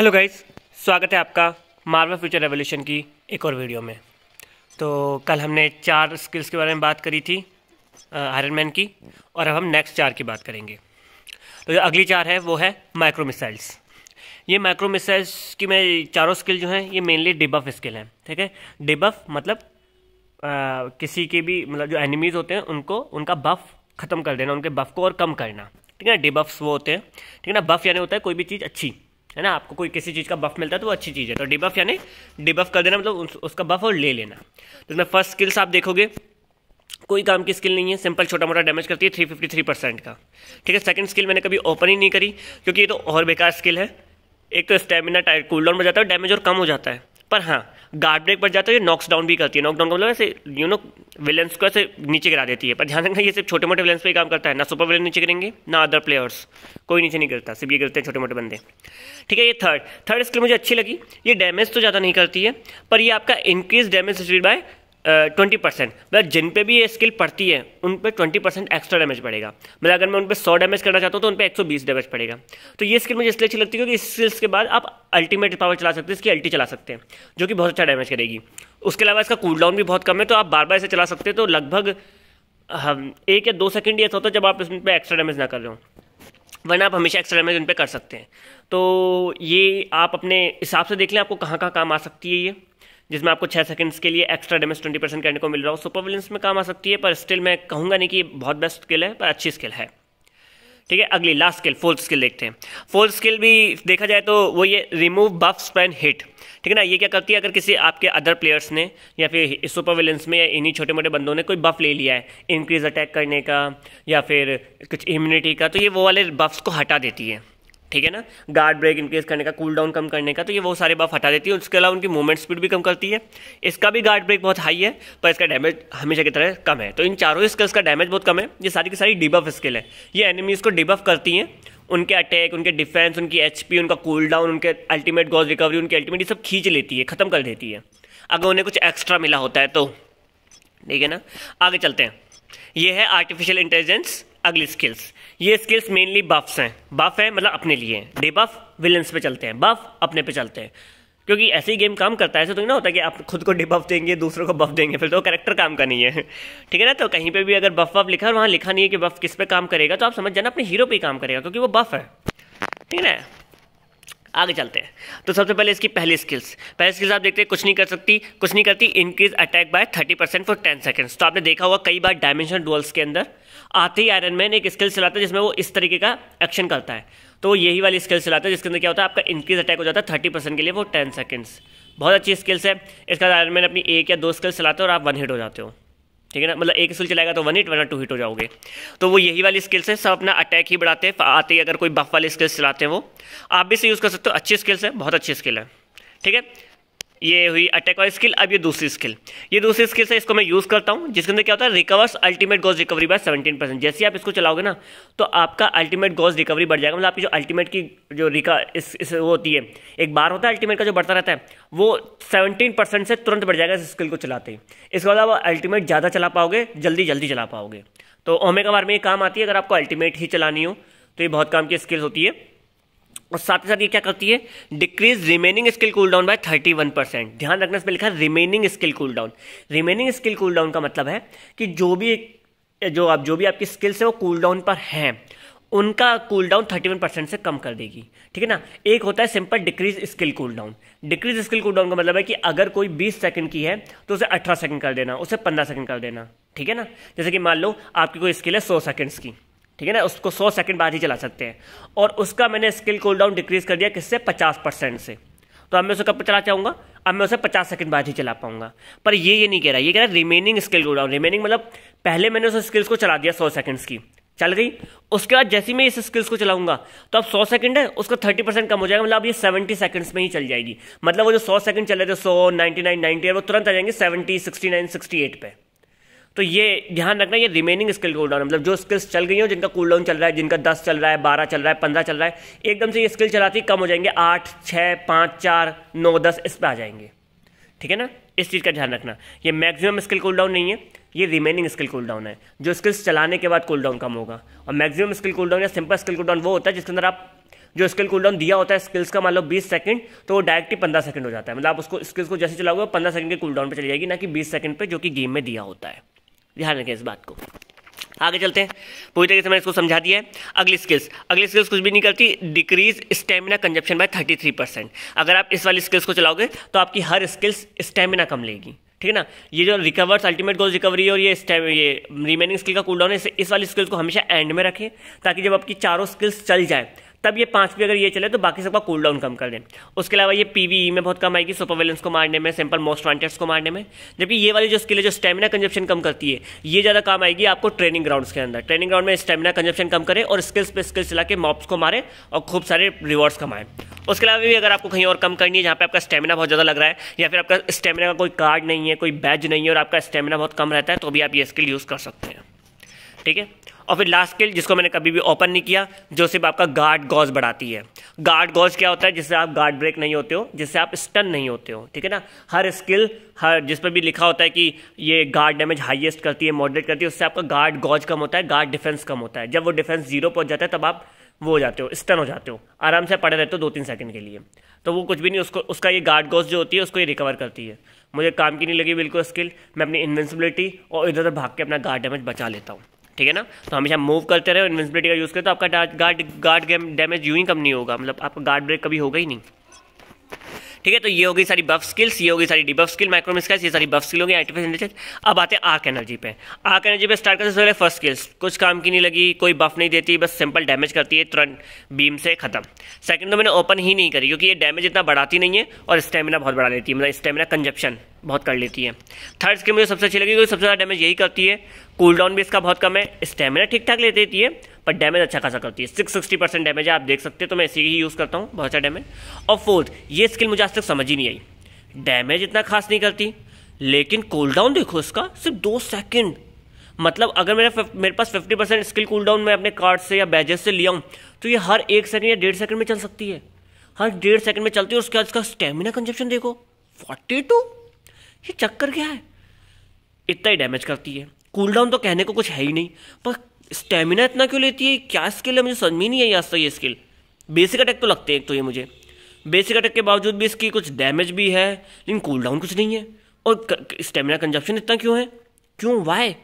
hello guys स्वागत है आपका मार्वल फ्यूचर रेवोल्यूशन की एक और वीडियो में तो कल हमने चार स्किल्स के बारे में बात करी थी आयरन मैन की और अब हम नेक्स्ट चार की बात करेंगे तो जो अगली चार है वो है माइक्रो मिसाइल्स ये माइक्रो मिसाइल्स की मैं चारों स्किल जो हैं ये मेनली डिबफ स्किल हैं ठीक है डिबफ मतलब आ, किसी के भी मतलब जो एनिमीज़ होते हैं उनको उनका बफ ख़त्म कर देना उनके बफ को और कम करना ठीक है डिबफ्स वो होते हैं ठीक है ना बफ यानी होता है कोई भी चीज़ अच्छी है ना आपको कोई किसी चीज़ का बफ मिलता है तो वो अच्छी चीज़ है तो डिबफ यानी डिबफ कर देना मतलब उस, उसका बफ और ले लेना तो इसमें फर्स्ट स्किल्स आप देखोगे कोई काम की स्किल नहीं है सिंपल छोटा मोटा डैमेज करती है 353 परसेंट का ठीक है सेकंड स्किल मैंने कभी ओपन ही नहीं करी क्योंकि ये तो और बेकार स्किल है एक तो स्टेमिना टाइट कूल डाउन हो जाता है डैमेज और कम हो जाता है पर हाँ गार्ड ब्रेक पर जाते हुए नॉक्स डाउन भी करती है नॉक डाउन का मतलब ऐसे यू नो विलेंस को ऐसे नीचे गिरा देती है पर ध्यान रखना ये सिर्फ छोटे मोटे पर ही काम करता है ना सुपर विलन नीचे गिरेंगे ना अदर प्लेयर्स कोई नीचे नहीं गिरता सिर्फ ये गिरते हैं छोटे मोटे बंदे ठीक है ये थर्ड थर्ड स्किल मुझे अच्छी लगी ये डैमेज तो ज़्यादा नहीं करती है पर ये आपका increase damage by twenty percent मतलब जिन पे भी ये स्किल पड़ती है उन पे ट्वेंटी परसेंट एक्स्ट्रा डैमेज पड़ेगा मतलब अगर मैं उन पे सौ डैमेज करना चाहता हूँ तो उन पे एक सौ बीस डैमेज पड़ेगा तो ये स्किल मुझे इसलिए अच्छी लगती है क्योंकि इस स्किल्स के बाद आप अल्टीमेट पावर चला सकते हैं इसकी अल्टी चला सकते हैं जो कि बहुत अच्छा डैमेज करेगी उसके अलावा इसका कूल डाउन भी बहुत कम है तो आप बार बार इसे चला सकते हैं तो लगभग हम एक या दो सेकेंड ऐसा होता है जब आप इसमें पर एक्स्ट्रा डैमेज ना कर रहे हो वरना आप हमेशा एक्स्ट्रा डैमेज उन पर कर सकते हैं तो ये आप अपने हिसाब से देख लें आपको कहाँ कहाँ काम आ सकती है ये जिसमें आपको छः सेकंड्स के लिए एक्स्ट्रा डैमेज ट्वेंटी परसेंट करने को मिल रहा हो सुपर विलियंस में काम आ सकती है पर स्टिल मैं कहूँगा नहीं कि बहुत बेस्ट स्किल है पर अच्छी स्किल है ठीक है अगली लास्ट स्किल फोर्थ स्किल देखते हैं फोर्थ स्किल भी देखा जाए तो वो ये रिमूव बफ स्पेन हिट ठीक है ना ये क्या करती है अगर किसी आपके अदर प्लेयर्स ने या फिर सुपर विलियंस में या इन्हीं छोटे मोटे बंदों ने कोई बफ ले लिया है इंक्रीज अटैक करने का या फिर कुछ इम्यूनिटी का तो ये वो वाले बफ्स को हटा देती है ठीक है ना गार्ड ब्रेक इंक्रीज करने का कूल डाउन कम करने का तो ये वो सारे बाफ हटा देती है उसके अलावा उनकी मूवमेंट स्पीड भी कम करती है इसका भी गार्ड ब्रेक बहुत हाई है पर इसका डैमेज हमेशा की तरह कम है तो इन चारों स्किल्स का डैमेज बहुत कम है ये सारी की सारी डिबफ स्किल है ये एनिमीज़ को डिबफ करती हैं उनके अटैक उनके डिफेंस उनकी एच उनका कूल डाउन उनके अल्टीमेट गॉज रिकवरी उनकी अल्टीमेट ये सब खींच लेती है ख़त्म कर देती है अगर उन्हें कुछ एक्स्ट्रा मिला होता है तो ठीक है ना आगे चलते हैं ये है आर्टिफिशियल इंटेलिजेंस अगली स्किल्स ये स्किल्स मेनली बफ्स हैं बफ है मतलब अपने लिए हैं डे बफ विलन्स पे चलते हैं बफ अपने पे चलते हैं क्योंकि ऐसे ही गेम काम करता है ऐसे तो ना होता है कि आप खुद को डिबफ देंगे दूसरों को बफ देंगे फिर तो करेक्टर काम का नहीं है ठीक है ना तो कहीं पे भी अगर बफ वफ लिखा है वहाँ लिखा नहीं है कि बफ किस पे काम करेगा तो आप समझ जाना अपने हीरो पे ही काम करेगा क्योंकि वो बफ है ठीक है आगे चलते हैं तो सबसे पहले इसकी पहली स्किल्स पहली स्किल्स आप देखते हैं कुछ नहीं कर सकती कुछ नहीं करती increase attack by thirty percent for ten seconds तो आपने देखा होगा कई बार डायमेंशन डुअल्स के अंदर आते ही आयरन मैन एक स्किल चलाता है जिसमें वो इस तरीके का एक्शन करता है तो वो यही वाली स्किल चलाता है जिसके अंदर क्या होता है आपका इंक्रीज अटैक हो जाता है थर्टी परसेंट के लिए वो टेन सेकेंड्स बहुत अच्छी स्किल्स है बाद आयरन मैन अपनी एक या दो स्किल्स चलाते हो और आप वन हिट हो जाते हो ठीक है ना मतलब एक स्किल चलाएगा तो one hit one two hit हो जाओगे तो वो यही वाली स्किल्स है सब अपना अटैक ही बढ़ाते हैं आते ही अगर कोई बफ वाली स्किल्स चलाते हैं वो आप भी इसे यूज़ कर सकते हो अच्छी स्किल्स है बहुत अच्छी स्किल है ठीक है ये हुई अटैक वाली स्किल अब ये दूसरी स्किल ये दूसरी स्किल से इसको मैं यूज़ करता हूँ जिसके अंदर क्या होता है recovers ultimate goes recovery by seventeen percent जैसे आप इसको चलाओगे ना तो आपका अल्टीमेट गोज रिकवरी बढ़ जाएगा मतलब आपकी जो अल्टीमेट की जो रिका इस, इस वो होती है एक बार होता है अल्टीमेट का जो बढ़ता रहता है वो सेवनटीन परसेंट से तुरंत बढ़ जाएगा इस स्किल को चलाते ही इसके बाद आप अल्टीमेट ज़्यादा चला पाओगे जल्दी जल्दी चला पाओगे तो ओमेगा बार में ये काम आती है अगर आपको अल्टीमेट ही चलानी हो तो ये बहुत काम की स्किल्स होती है और साथ ही साथ ये क्या करती है decrease remaining skill cool down by 31 percent ध्यान रखना इसमें लिखा है remaining skill cool down remaining skill cool down का मतलब है कि जो भी जो आप जो भी आपकी स्किल्स है वो कूल डाउन पर हैं उनका कूल डाउन 31 परसेंट से कम कर देगी ठीक है ना एक होता है simple decrease skill cool down decrease skill cool down का मतलब है कि अगर कोई 20 सेकंड की है तो उसे 18 सेकंड कर देना उसे 15 सेकंड कर देना ठीक है ना जैसे कि मान लो आपकी कोई स्किल है 100 सेकंड्स की ठीक है ना उसको सौ सेकेंड बाद ही चला सकते हैं और उसका मैंने स्किल कूल डाउन डिक्रीज कर दिया किससे पचास परसेंट से तो अब मैं उसे कब चला चाहूँगा अब मैं उसे पचास सेकंड बाद ही चला पाऊंगा पर ये ये नहीं कह रहा ये कह रहा है remaining skill cool down remaining मतलब पहले मैंने उस स्किल्स को चला दिया सौ सेकंड्स की चल गई उसके बाद जैसे मैं इस स्किल्स को चलाऊंगा तो अब 100 सेकंड है उसका 30 परसेंट कम हो जाएगा मतलब अब ये 70 सेकंड्स में ही चल जाएगी मतलब वो जो सौ सेकंड चले थे सौ नाइनटी नाइन वो तुरंत आ जाएंगे 70 सिक्सटी 68 पे तो ये ध्यान रखना ये रिमेनिंग स्किल कूल डाउन मतलब जो स्किल्स चल गई हो जिनका कूल डाउन चल रहा है जिनका दस चल रहा है बारह चल रहा है पंद्रह चल रहा है एकदम से ये स्किल चलाती कम हो जाएंगे आठ छः पाँच चार नौ दस इस पर आ जाएंगे ठीक है ना इस चीज़ का ध्यान रखना ये मैक्सिमम स्किल कूल डाउन नहीं है ये रिमेनिंग स्किल कूल डाउन है जो स्किल्स चलाने के बाद कूल डाउन कम होगा और मैक्सिमम स्किल कूल डाउन या सिंपल स्किल कूल डाउन वो होता है जिसके अंदर आप जो स्किल कूल डाउन दिया होता है स्किल्स का मान लो बीस सेकंड तो वो डायरेक्ट ही पंद्रह सेकंड हो जाता है मतलब आप उसको स्किल्स को जैसे चलाओगे पंद्रह सेकंड के कूल डाउन पर चली जाएगी ना कि बीस सेकंड पर जो कि गेम में दिया होता है ध्यान रखें इस बात को आगे चलते हैं पूरी तरीके से मैंने इसको समझा दिया है अगली स्किल्स अगली स्किल्स कुछ भी नहीं करती decrease stamina consumption by 33 percent अगर आप इस वाली स्किल्स को चलाओगे तो आपकी हर स्किल्स स्टेमिना कम लेगी ठीक है ना ये जो रिकवर्स अल्टीमेट गोल्स रिकवरी और ये ये रिमेनिंग स्किल का कूल डाउन है इस वाली स्किल्स को हमेशा एंड में रखें ताकि जब आपकी चारों स्किल्स चल जाए तब ये पांच पे अगर ये चले तो बाकी सबका कूल डाउन कम कर दें उसके अलावा ये पीवीई e में बहुत कम आएगी सुपरवेलेंस को मारने में सिंपल मोस्ट वांटेड्स को मारने में जबकि ये वाली जो स्किल है जो स्टेमिना कंजप्शन कम करती है ये ज़्यादा काम आएगी आपको ट्रेनिंग ग्राउंड्स के अंदर ट्रेनिंग ग्राउंड में स्टेमिना कंजप्शन कम करें और स्किल्स पे स्किल्स चला के मॉप्स को मारें और खूब सारे रिवॉर्ड्स कमाएं उसके अलावा भी अगर आपको कहीं और कम करनी है जहाँ पे आपका स्टेमिना बहुत ज़्यादा लग रहा है या फिर आपका स्टेमिना का कोई कार्ड नहीं है कोई बैज नहीं है और आपका स्टेमिना बहुत कम रहता है तो भी आप ये स्किल यूज़ कर सकते हैं ठीक है और फिर लास्ट स्किल जिसको मैंने कभी भी ओपन नहीं किया जो सिर्फ आपका गार्ड गॉज बढ़ाती है गार्ड गॉज क्या होता है जिससे आप गार्ड ब्रेक नहीं होते हो जिससे आप स्टन नहीं होते हो ठीक है ना हर स्किल हर जिस पर भी लिखा होता है कि ये गार्ड डैमेज हाइएस्ट करती है मॉडरेट करती है उससे आपका गार्ड गॉज कम होता है गार्ड डिफेंस कम होता है जब वो डिफेंस जीरो पहुंच जाता है तब आप वो हो जाते हो स्टन हो जाते हो आराम से पड़े रहते हो दो तीन सेकंड के लिए तो वो कुछ भी नहीं उसको उसका ये गार्ड गोस जो होती है उसको ये रिकवर करती है मुझे काम की नहीं लगी बिल्कुल स्किल मैं अपनी इन्वेंसिबिलिटी और इधर उधर भाग के अपना गार्ड डैमेज बचा लेता हूँ ठीक है ना तो हमेशा मूव करते रहे इन्विजिबिलिटी का यूज़ करें तो आपका गार्ड गार्ड गेम डैमेज यूँ ही कम नहीं होगा मतलब आपका गार्ड ब्रेक कभी होगा ही नहीं ठीक है तो ये होगी सारी बफ स्किल्स ये होगी सारी डिबफ स्किल माइक्रोमिस्काइस ये सारी बफ स्किल होगी आर्टिफिशियल इंटेलिजेंस अब आते हैं आर्क एनर्जी पे आर्क एनर्जी पे स्टार्ट करते पहले फर्स्ट स्किल्स कुछ काम की नहीं लगी कोई बफ नहीं देती बस सिंपल डैमेज करती है तुरंत बीम से खत्म सेकंड तो मैंने ओपन ही नहीं करी क्योंकि ये डैमेज इतना बढ़ाती नहीं है और स्टेमिना बहुत बढ़ा देती है मतलब स्टेमिना कंजप्शन बहुत कर लेती है थर्ड स्किल मुझे सबसे अच्छी लगी क्योंकि सबसे ज़्यादा डैमेज यही करती है कूल डाउन भी इसका बहुत कम है स्टेमिना ठीक ठाक ले देती है पर डैमेज अच्छा खासा करती है सिक्स सिक्सटी परसेंट डैमेज है आप देख सकते हैं तो मैं इसी ही यूज़ करता हूँ बहुत अच्छा डैमेज और फोर्थ ये स्किल मुझे आज तक समझ ही नहीं आई डैमेज इतना खास नहीं करती लेकिन कूल डाउन देखो इसका सिर्फ दो सेकेंड मतलब अगर मेरा मेरे पास fifty percent skill cool down मैं अपने कार्ड से या बैजेस से लिया हूँ तो ये हर एक सेकंड या डेढ़ सेकंड में चल सकती है हर डेढ़ सेकंड में चलती है उसके बाद इसका स्टेमिना कंजप्शन देखो फोर्टी टू ये चक्कर क्या है इतना ही डैमेज करती है कूल डाउन तो कहने को कुछ है ही नहीं पर स्टेमिना इतना क्यों लेती है क्या स्किल है मुझे समझ में नहीं आई आज तक ये स्किल बेसिक अटैक तो लगते हैं एक तो ये मुझे बेसिक अटैक के बावजूद भी इसकी कुछ डैमेज भी है लेकिन कूल डाउन कुछ नहीं है और स्टेमिना कंजप्शन इतना क्यों है क्यों वाई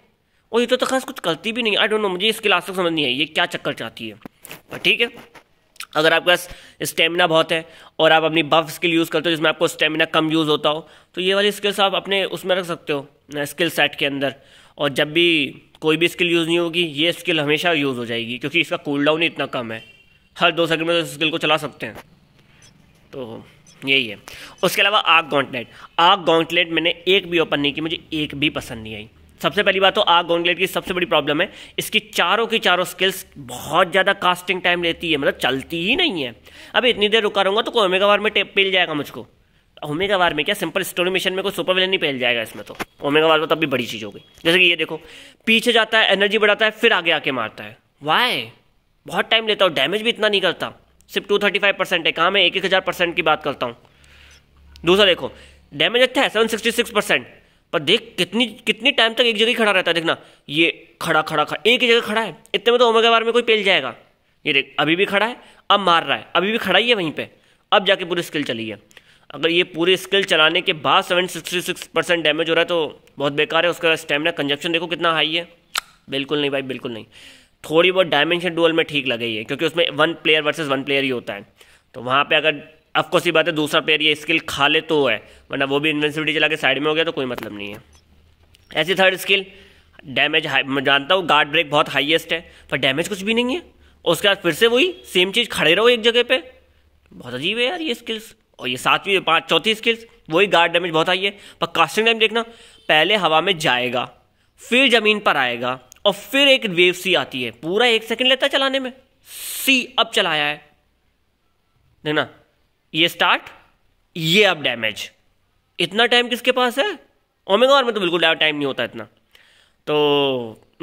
और ये तो, तो, खास कुछ करती भी नहीं आई डोंट नो मुझे स्किल आज तक समझ नहीं आई ये क्या चक्कर चाहती है पर ठीक है अगर आपके पास स्टेमिना बहुत है और आप अपनी बफ स्किल यूज़ करते हो जिसमें आपको स्टेमिना कम यूज़ होता हो तो ये वाली स्किल्स आप अपने उसमें रख सकते हो स्किल सेट के अंदर और जब भी कोई भी स्किल यूज़ नहीं होगी ये स्किल हमेशा यूज़ हो जाएगी क्योंकि इसका कूल डाउन ही इतना कम है हर दो सेकंड में तो स्किल को चला सकते हैं तो यही है उसके अलावा आग गॉन्टलेट आग गॉन्टलेट मैंने एक भी ओपन नहीं की मुझे एक भी पसंद नहीं आई सबसे पहली बात तो आग गोंगलेट की सबसे बड़ी प्रॉब्लम है इसकी चारों की चारों स्किल्स बहुत ज़्यादा कास्टिंग टाइम लेती है मतलब चलती ही नहीं है अब इतनी देर रुका रहूँगा तो कोई ओमेगा वार में पेल जाएगा मुझको ओमेगा वार में क्या सिंपल स्टोरी मिशन में कोई सुपर विलन नहीं पहल जाएगा इसमें तो ओमेगा वार में तब भी बड़ी चीज़ हो गई जैसे कि ये देखो पीछे जाता है एनर्जी बढ़ाता है फिर आगे आके मारता है वाई बहुत टाइम लेता हूँ डैमेज भी इतना नहीं करता सिर्फ टू थर्टी फाइव परसेंट है कहाँ मैं एक एक हज़ार परसेंट की बात करता हूँ दूसरा देखो डैमेज अच्छा है सेवन सिक्सटी सिक्स परसेंट पर देख कितनी कितनी टाइम तक एक जगह खड़ा रहता है देखना ये खड़ा खड़ा खड़ा एक ही जगह खड़ा है इतने में तो ओमेगा बार में कोई पेल जाएगा ये देख अभी भी खड़ा है अब मार रहा है अभी भी खड़ा ही है वहीं पे अब जाके पूरी स्किल चली है अगर ये पूरी स्किल चलाने के बाद seven sixty six percent damage हो रहा है तो बहुत बेकार है उसका स्टेमिना कंजप्शन देखो कितना हाई है बिल्कुल नहीं भाई बिल्कुल नहीं थोड़ी बहुत डायमेंशन डुअल में ठीक लगे गई है क्योंकि उसमें one player versus one player ही होता है तो वहाँ पर अगर अफकोर्स ये बात है दूसरा प्लेयर ये स्किल खा ले तो है वरना वो भी इन्वेंसिबिलिटी चला के साइड में हो गया तो कोई मतलब नहीं है ऐसी थर्ड स्किल डैमेज मैं जानता हूँ गार्ड ब्रेक बहुत हाईएस्ट है पर डैमेज कुछ भी नहीं है उसके बाद फिर से वही सेम चीज़ खड़े रहो एक जगह पे बहुत अजीब है यार ये स्किल्स और ये सातवीं पाँच चौथी स्किल्स वही गार्ड डैमेज बहुत हाई है पर कास्टिंग टाइम देखना पहले हवा में जाएगा फिर ज़मीन पर आएगा और फिर एक वेव सी आती है पूरा एक सेकंड लेता है चलाने में सी अब चलाया है देखना ये स्टार्ट ये अब डैमेज इतना टाइम किसके पास है ओमेगा और में तो बिल्कुल टाइम नहीं होता इतना तो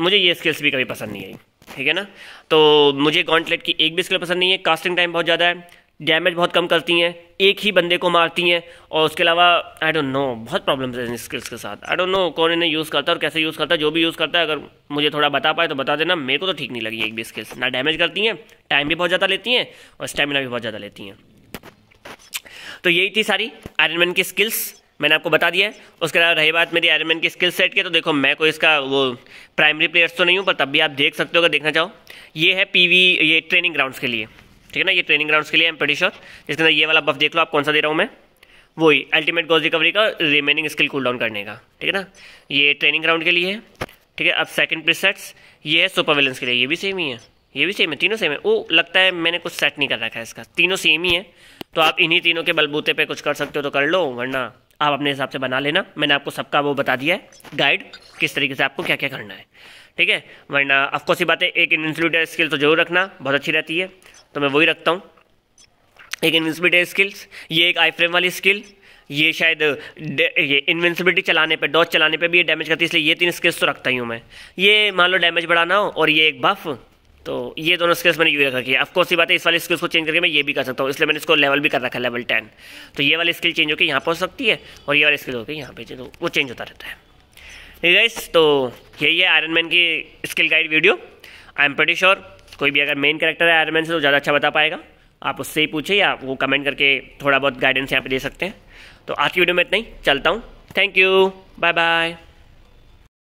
मुझे ये स्किल्स भी कभी पसंद नहीं आई ठीक है ना तो मुझे कॉन्टलेट की एक भी स्किल पसंद नहीं है कास्टिंग टाइम बहुत ज़्यादा है डैमेज बहुत कम करती हैं एक ही बंदे को मारती हैं और उसके अलावा आई डोंट नो बहुत प्रॉब्लम्स हैं इन स्किल्स के साथ आई डोंट नो कौन इन्हें यूज़ करता है और कैसे यूज़ करता है जो भी यूज़ करता है अगर मुझे थोड़ा बता पाए तो बता देना मेरे को तो ठीक नहीं लगी एक भी स्किल्स ना डैमेज करती हैं टाइम भी बहुत ज़्यादा लेती हैं और स्टेमिना भी बहुत ज़्यादा लेती हैं तो यही थी सारी मैन की स्किल्स मैंने आपको बता दिया है उसके अलावा रही बात मेरी मैन की स्किल सेट की तो देखो मैं कोई इसका वो प्राइमरी प्लेयर्स तो नहीं हूँ पर तब भी आप देख सकते हो अगर देखना चाहो ये है पी ये ट्रेनिंग ग्राउंड्स के लिए ठीक है ना ये ट्रेनिंग ग्राउंड्स के लिए एम पेडी श्योर जिसके अंदर ये वाला बफ देख लो आप कौन सा दे रहा हूँ मैं वही अल्टीमेट गोज रिकवरी का रिमेनिंग स्किल कूल डाउन करने का ठीक है ना ये ट्रेनिंग ग्राउंड के लिए है ठीक है अब सेकंड प्रीसेट्स ये है सुपर विलेंस के लिए ये भी सेम ही है ये भी सेम है तीनों सेम है वो लगता है मैंने कुछ सेट नहीं कर रखा है इसका तीनों सेम ही है तो आप इन्हीं तीनों के बलबूते पे कुछ कर सकते हो तो कर लो वरना आप अपने हिसाब से बना लेना मैंने आपको सबका वो बता दिया है गाइड किस तरीके से आपको क्या क्या करना है ठीक है वरना अफकोर्स ही बात है एक इन्फ्लूटर स्किल तो जरूर रखना बहुत अच्छी रहती है तो मैं वही रखता हूँ एक इन्विंसिबिलिटी स्किल्स ये एक आई फ्रेम वाली स्किल ये शायद ये इन्विंसिबिलिटी चलाने पे डॉच चलाने पे भी ये डैमेज करती है इसलिए ये तीन स्किल्स तो रखता ही हूँ मैं ये मान लो डैमेज बढ़ाना हो और ये एक बफ तो ये दोनों स्किल्स मैंने यूज e रखा रखी है अफकोर्स ये बात है इस वाली स्किल्स को चेंज करके मैं ये भी कर सकता हूँ इसलिए मैंने इसको लेवल भी कर रखा है लेवल टेन तो ये वाली स्किल चेंज होकर यहाँ पहुँच सकती है और ये वाली स्किल होकर यहाँ पे तो वो चेंज होता रहता है गाइस तो यही है आयरन मैन की skill guide video I am pretty sure कोई भी अगर मेन कैरेक्टर है आयरन मैन से तो ज़्यादा अच्छा बता पाएगा आप उससे ही पूछे या वो कमेंट करके थोड़ा बहुत गाइडेंस यहाँ पे दे सकते हैं तो आज की वीडियो में इतना ही चलता हूँ थैंक यू बाय बाय